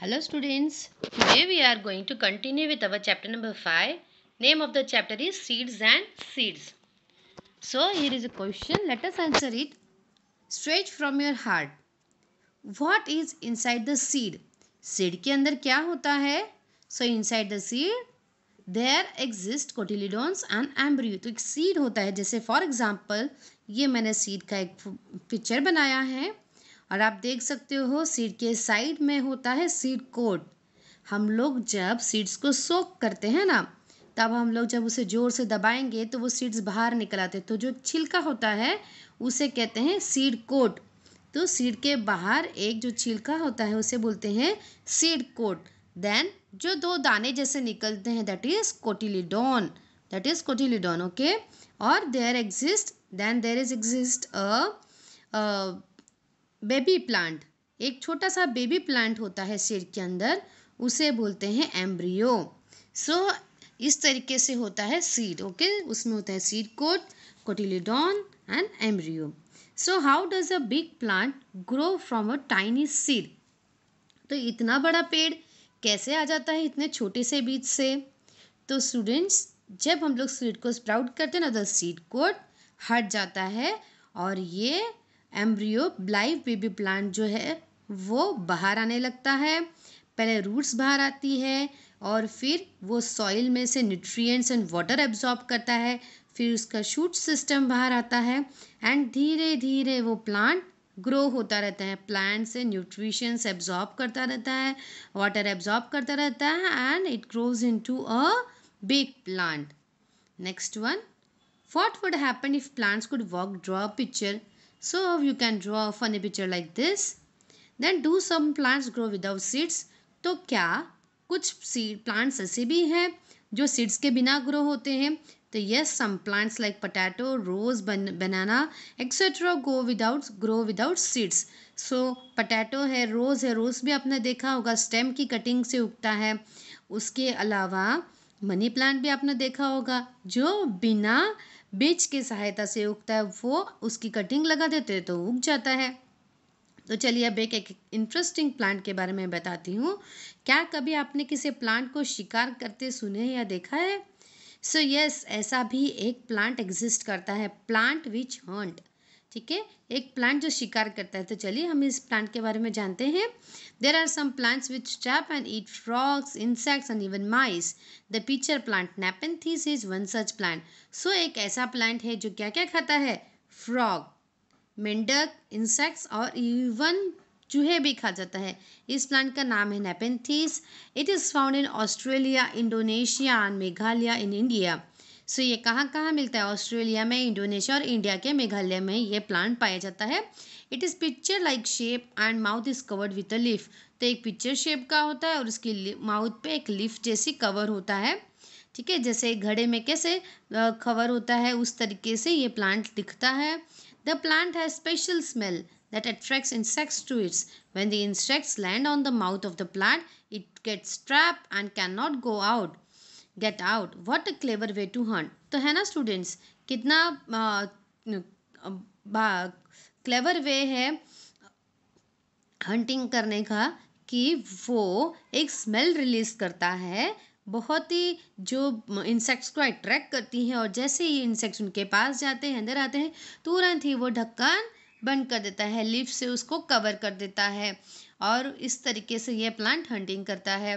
Hello students, today we are going to continue with our chapter number 5. Name of the chapter is Seeds and Seeds. So here is a question, let us answer it. Straight from your heart. What is inside the seed? Seed के अंदर क्या होता है So inside the seed, there exist cotyledons and embryo. तो एक seed होता है जैसे for example, ये मैंने seed का एक picture बनाया है. और आप देख सकते हो सीट के साइड में होता है सीड कोट हम लोग जब सीड्स को सोक करते हैं ना तब हम लोग जब उसे ज़ोर से दबाएंगे तो वो सीड्स बाहर निकल आते हैं तो जो छिलका होता है उसे कहते हैं सीड कोट तो सीड के बाहर एक जो छिलका होता है उसे बोलते हैं सीड कोट देन जो दो दाने जैसे निकलते हैं that is cotyledon that is cotyledon okay और there exist then there is exist a baby plant एक छोटा सा बेबी प्लांट होता है सिर के अंदर उसे बोलते हैं एम्ब्रियो सो so, इस तरीके से होता है सीड ओके okay? उसमें होता है seed coat cotyledon and embryo so how does a big plant grow from a tiny seed तो इतना बड़ा पेड़ कैसे आ जाता है इतने छोटे से बीज से तो स्टूडेंट्स जब हम लोग सीड को स्प्राउट करते हैं ना तो सीड कोट हट जाता है और ये एम्ब्रियो लाइव बेबी प्लांट जो है वो बाहर आने लगता है पहले रूट्स बाहर आती है और फिर वो सॉइल में से न्यूट्रिएंट्स एंड वाटर एब्जॉर्ब करता है फिर उसका शूट सिस्टम बाहर आता है एंड धीरे धीरे वो प्लांट ग्रो होता रहता है प्लांट से न्यूट्रिशंस एब्जॉर्ब करता रहता है वाटर एब्जॉर्ब करता रहता है and it grows into a big plant next one what would happen if plants could walk draw picture So you can draw a funny picture like this. Then do some plants grow without seeds? तो क्या कुछ seed plants ऐसे भी हैं जो seeds के बिना grow होते हैं तो yes some plants like potato rose banana etcetera go without grow without seeds so potato है रोज़ है रोज़ भी आपने देखा होगा स्टेम की कटिंग से उगता है उसके अलावा मनी प्लांट भी आपने देखा होगा जो बिना बीज की सहायता से उगता है वो उसकी कटिंग लगा देते हैं तो उग जाता है तो चलिए अब एक, एक इंटरेस्टिंग प्लांट के बारे में बताती हूँ क्या कभी आपने किसी प्लांट को शिकार करते सुने या देखा है सो so यस yes, ऐसा भी एक प्लांट एग्जिस्ट करता है प्लांट विच हॉन्ट ठीक है एक प्लांट जो शिकार करता है तो चलिए हम इस प्लांट के बारे में जानते हैं there are some plants which trap and eat frogs insects and even mice the pitcher plant Nepenthes is one such plant so एक ऐसा प्लांट है जो क्या क्या खाता है फ्रॉग मेंढक इंसेक्ट्स और इवन चूहे भी खा जाता है इस प्लांट का नाम है Nepenthes it is found in Australia Indonesia and Meghalaya in India so ये कहाँ कहाँ मिलता है ऑस्ट्रेलिया में इंडोनेशिया और इंडिया के मेघालय में ये प्लांट पाया जाता है it is pitcher like shape and mouth is covered with a leaf तो एक पिक्चर शेप का होता है और उसकी माउथ पे एक लीफ जैसी कवर होता है ठीक है जैसे घड़े में कैसे कवर होता है उस तरीके से ये प्लांट दिखता है the plant has special smell that attracts insects to its when the insects land on the mouth of the plant it gets trap and can not go out get out what a clever way to hunt तो है ना students कितना clever वे है hunting करने का कि वो एक स्मेल रिलीज करता है बहुत ही जो इंसेक्ट्स को अट्रैक्ट करती हैं और जैसे ही इंसेक्ट्स उनके पास जाते हैं अंदर आते हैं तुरंत ही वो ढक्कन बंद कर देता है लिफ से उसको कवर कर देता है और इस तरीके से यह प्लांट हंटिंग करता है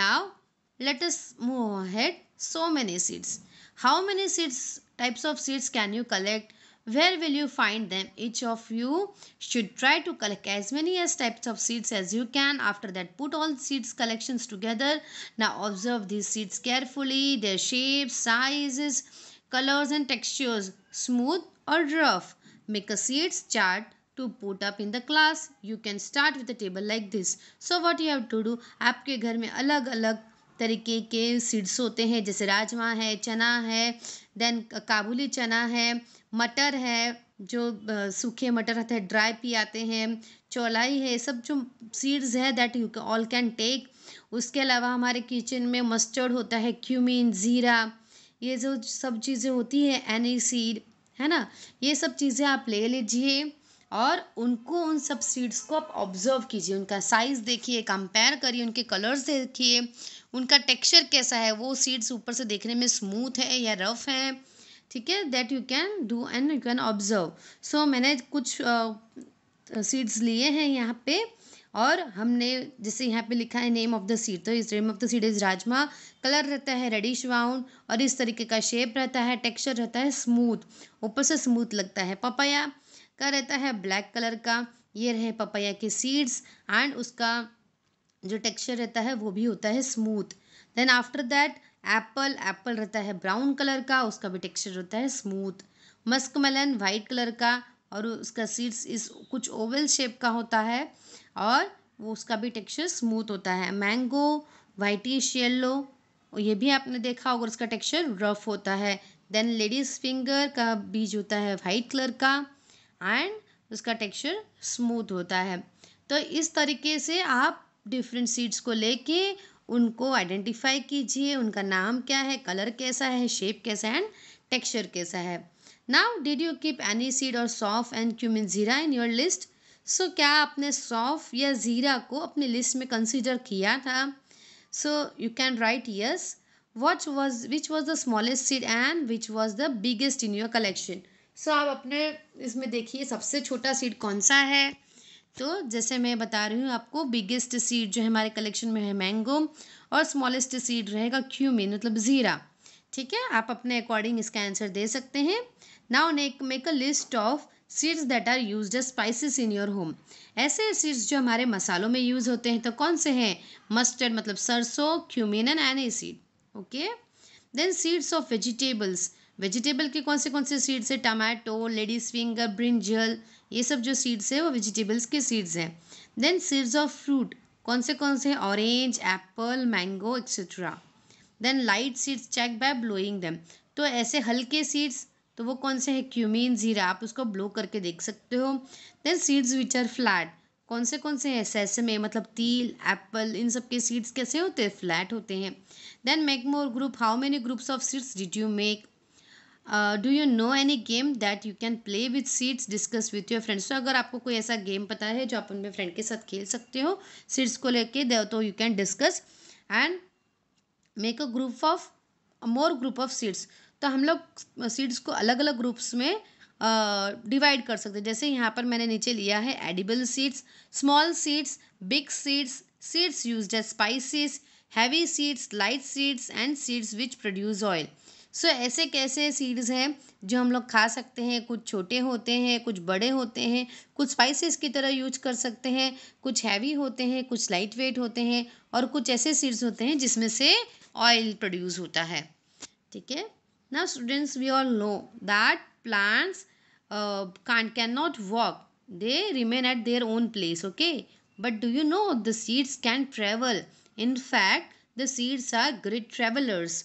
नाव Let us move ahead. So many seeds. How many seeds, types of seeds can you collect? Where will you find them? Each of you should try to collect as many as types of seeds as you can. After that, put all seeds collections together. Now observe these seeds carefully, their shapes, sizes, colors and textures, smooth or rough. Make a seeds chart to put up in the class. You can start with a table like this. So what you have to do, आपके घर mein alag alag तरीके के seeds होते हैं जैसे राजमा है चना है देन काबुली चना है मटर है जो सूखे मटर रहते हैं ड्राई पियाते हैं चौलाई है सब जो सीड्स है that you all can take उसके अलावा हमारे किचन में मस्टर्ड होता है क्यूमिन ज़ीरा ये जो सब चीज़ें होती है एनी सीड है ना ये सब चीज़ें आप ले लीजिए और उनको उन सब सीड्स को आप ऑब्जर्व कीजिए उनका साइज़ देखिए कंपेयर करिए उनके कलर्स देखिए उनका टेक्सचर कैसा है वो सीड्स ऊपर से देखने में स्मूथ है या रफ़ है ठीक है that you can do and you can observe so मैंने कुछ सीड्स uh, लिए हैं यहाँ पे और हमने जैसे यहाँ पे लिखा है नेम ऑफ द सीड तो इस name of the seed is rajma colour रहता है रेडिश ब्राउन और इस तरीके का शेप रहता है टेक्सचर रहता है स्मूथ ऊपर से स्मूथ लगता है पपाया का रहता है ब्लैक कलर का ये रहे पपाया के सीड्स एंड उसका जो टेक्सचर रहता है वो भी होता है smooth then after that apple apple रहता है ब्राउन कलर का उसका भी टेक्सचर रहता है smooth musk melon white colour का और उसका सीड्स इस कुछ ओवल शेप का होता है और वो उसका भी टेक्सचर स्मूथ होता है मैंगो वाइटिश येल्लो ये भी आपने देखा होगा उसका टेक्सचर रफ होता है देन लेडीज़ फिंगर का बीज होता है वाइट कलर का एंड उसका टेक्सचर स्मूथ होता है तो इस तरीके से आप डिफरेंट सीड्स को लेके उनको आइडेंटिफाई कीजिए उनका नाम क्या है कलर कैसा है शेप कैसा है एंड टेक्सचर कैसा है now did you keep any seed और सॉफ एंड क्यूमिन ज़ीरा इन योर लिस्ट सो क्या आपने सॉफ या ज़ीरा को अपनी लिस्ट में कंसिडर किया था so you can write yes watch was which was the smallest seed and which was the biggest in your collection so आप अपने इसमें देखिए सबसे छोटा सीड कौन सा है तो जैसे मैं बता रही हूँ आपको बिगेस्ट सीड जो है हमारे कलेक्शन में है मैंगो और स्मॉलेस्ट सीड रहेगा क्यूमिन मतलब ज़ीरा ठीक है आप अपने अकॉर्डिंग इसका आंसर दे सकते हैं now next make a list of seeds that are use as in your home ऐसे सीड्स जो हमारे मसालों में यूज़ होते हैं तो कौन से हैं मस्टर्ड मतलब सरसों cumin and any seed okay then seeds of vegetables vegetable के कौन से कौन से सीड्स है टमाटो लेडीज फिंगर ब्रिंजल ये सब जो सीड्स है वो वेजिटेबल्स के सीड्स हैं देन सीड्स ऑफ फ्रूट कौन से कौन से orange apple mango etcetera then light seeds check by blowing them तो ऐसे हल्के सीड्स तो वो कौन से हैं क्यूमिन ज़ीरा आप उसको ब्लो करके देख सकते हो then seeds which are flat कौन से कौन से हैं में मतलब तिल एप्पल इन सब के सीड्स कैसे होते हैं फ्लैट होते हैं then make more group how many groups of seeds did you make do you know any game that you can play with seeds discuss with your friends तो अगर आपको कोई ऐसा गेम पता है जो आप अपने फ्रेंड के साथ खेल सकते हो सीड्स को लेके दे तो you can discuss and make a group of more group of seeds तो हम लोग सीड्स uh, को अलग अलग ग्रुप्स में डिवाइड uh, कर सकते हैं जैसे यहाँ पर मैंने नीचे लिया है edible seeds small seeds big seeds seeds use as spices heavy seeds light seeds and seeds which produce oil so ऐसे कैसे सीड्स हैं जो हम लोग खा सकते हैं कुछ छोटे होते हैं कुछ बड़े होते हैं कुछ स्पाइसेस की तरह यूज कर सकते हैं कुछ हैवी होते हैं कुछ लाइट वेट होते हैं और कुछ ऐसे सीड्स होते हैं जिसमें से ऑयल प्रोड्यूस होता है ठीक है ना students we all know that plants can not walk they remain at their own place okay but do you know the seeds can travel in fact the seeds are great travellers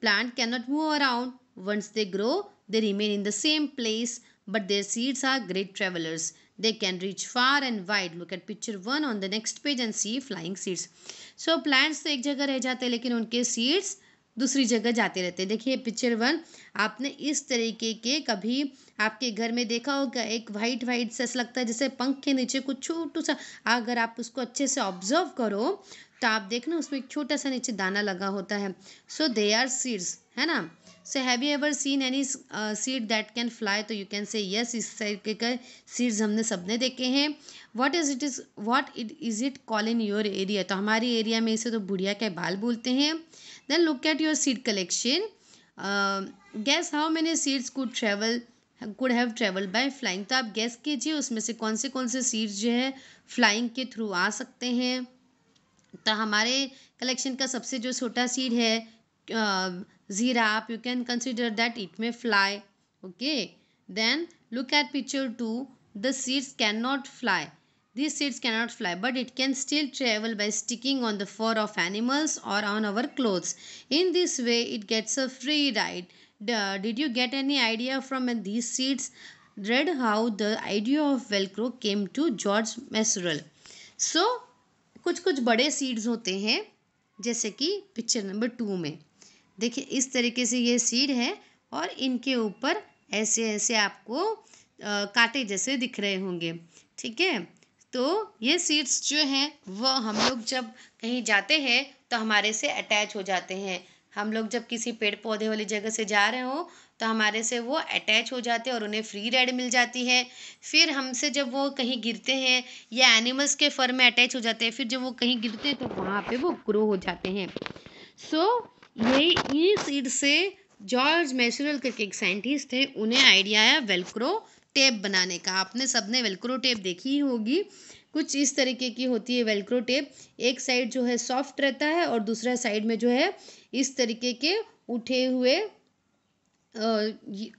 Plant cannot move around. Once they grow, they remain in the same place, but their seeds are great travelers. They can reach far and wide. Look at picture one on the next page and see flying seeds. So plants तो एक जगह रह जाते हैं लेकिन उनके seeds दूसरी जगह जाते रहते हैं देखिए पिक्चर वन आपने इस तरीके के कभी आपके घर में देखा होगा एक वाइट वाइट सेस लगता है जैसे पंख के नीचे कुछ छोटू सा अगर आप उसको अच्छे से ऑब्जर्व करो तो आप देखना उसमें एक छोटा सा नीचे दाना लगा होता है सो दे आर सीड्स है ना so have you ever seen any seed that can fly तो यू कैन से यस इस तरीके का सीड्स हमने सबने देखे हैं what is it is what it is it call in your area तो हमारे एरिया में इसे तो बुढ़िया के बाल बोलते हैं then look at your seed collection guess how many seeds could travel could have travel by flying तो आप गैस कीजिए उसमें से कौन से कौन से सीड्स जो है फ्लाइंग के थ्रू आ सकते हैं तो हमारे कलेक्शन का सबसे जो छोटा सीड है जीरा आप you can consider that it may fly okay then look at picture two the seeds can not fly seeds can not fly but it can still travel by sticking on the fur of animals और on our clothes in this way it gets a free ride Uh, did you get any idea from these seeds? Read how the idea of Velcro came to George Messerel. So, कुछ कुछ बड़े seeds होते हैं जैसे कि picture number two में देखिए इस तरीके से ये सीड है और इनके ऊपर ऐसे ऐसे आपको आ, uh, काटे जैसे दिख रहे होंगे ठीक है तो ये सीड्स जो हैं वह हम लोग जब कहीं जाते हैं तो हमारे से अटैच हो जाते हैं हम लोग जब किसी पेड़ पौधे वाली जगह से जा रहे हों तो हमारे से वो अटैच हो जाते हैं और उन्हें फ्री राइड मिल जाती है फिर हमसे जब वो कहीं गिरते हैं या एनिमल्स के फर में अटैच हो जाते हैं फिर जब वो कहीं गिरते हैं तो वहाँ पे वो ग्रो हो जाते हैं सो so, यही इस सीड से जॉर्ज मैसरल करके एक साइंटिस्ट थे उन्हें आइडिया आया वेलक्रो टेप बनाने का आपने सबने वेलक्रो टेप देखी ही होगी कुछ इस तरीके की होती है वेलक्रो टेप एक साइड जो है सॉफ्ट रहता है और दूसरा साइड में जो है इस तरीके के उठे हुए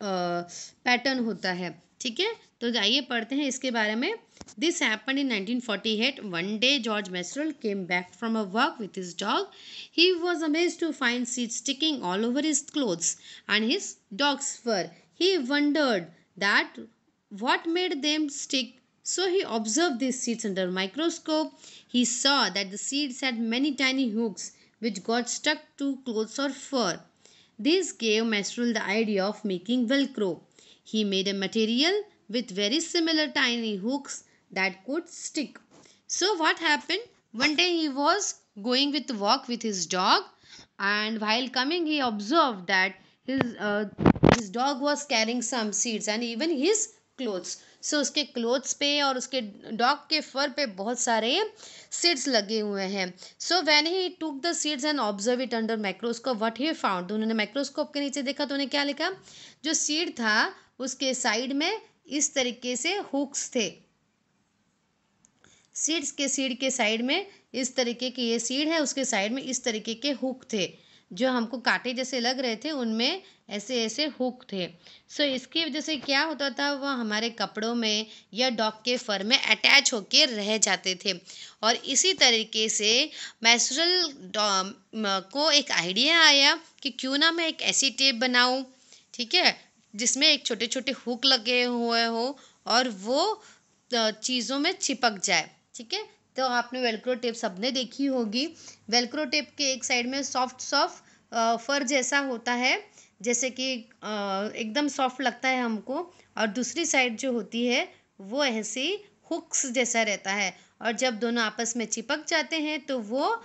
पैटर्न होता है ठीक है तो आइए पढ़ते हैं इसके बारे में this happen in 1948 forty eight one day George Mestral came back from a work with his dog he was amaze to find seed sticking all over his clothes and his dog's fur he wondered that what made them stick So he observed these seeds under microscope. He saw that the seeds had many tiny hooks which got stuck to clothes or fur. This gave Mesrel the idea of making Velcro. He made a material with very similar tiny hooks that could stick. So what happened? One day he was going with walk with his dog and while coming he observed that his, uh, his dog was carrying some seeds and even his clothes. So उसके clothes पे और उसके dog के फर पे बहुत सारे seeds लगे हुए हैं सो when he took the seeds and observe it under microscope what he found उन्होंने माइक्रोस्कोप के नीचे देखा तो उन्हें क्या लिखा जो सीड था उसके साइड में इस तरीके से हुक्स थे सीड्स के सीड के साइड में इस तरीके के ये सीड है उसके साइड में इस तरीके के हुक थे जो हमको कांटे जैसे लग रहे थे उनमें ऐसे ऐसे हुक थे सो so, इसकी वजह से क्या होता था वह हमारे कपड़ों में या डॉग के फर में अटैच होकर रह जाते थे और इसी तरीके से मैसुरल um, को एक आइडिया आया कि क्यों ना मैं एक ऐसी टेप बनाऊँ ठीक है जिसमें एक छोटे छोटे हुक लगे हुए हो और वो uh, चीज़ों में चिपक जाए ठीक है तो आपने वेलक्रो टेप सबने देखी होगी वेलक्रो टेप के एक साइड में सॉफ्ट सॉफ्ट फर जैसा होता है जैसे कि एकदम सॉफ्ट लगता है हमको और दूसरी साइड जो होती है वो ऐसी हुक्स जैसा रहता है और जब दोनों आपस में चिपक जाते हैं तो वो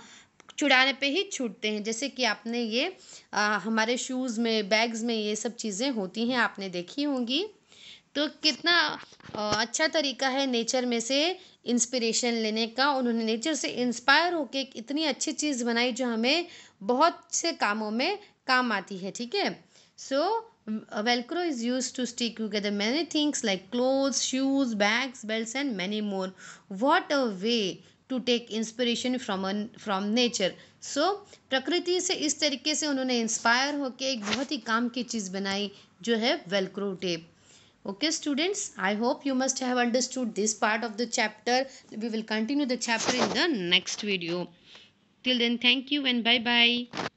चुड़ाने पे ही छूटते हैं जैसे कि आपने ये आ, हमारे शूज़ में बैग्स में ये सब चीज़ें होती हैं आपने देखी होंगी तो कितना अच्छा तरीका है नेचर में से इंस्पिरेशन लेने का उन्होंने नेचर से इंस्पायर होके इतनी अच्छी चीज़ बनाई जो हमें बहुत से कामों में काम आती है ठीक है so Velcro is use to stick together many things like clothes shoes bags belt and many more what a way way to take inspiration from from nature so प्रकृति से इस तरीके से उन्होंने इंस्पायर होकर एक बहुत ही काम की चीज़ बनाई जो है Velcro tape okay students i hope you must have understood this part of the chapter we will continue the chapter in the next video till then thank you and bye bye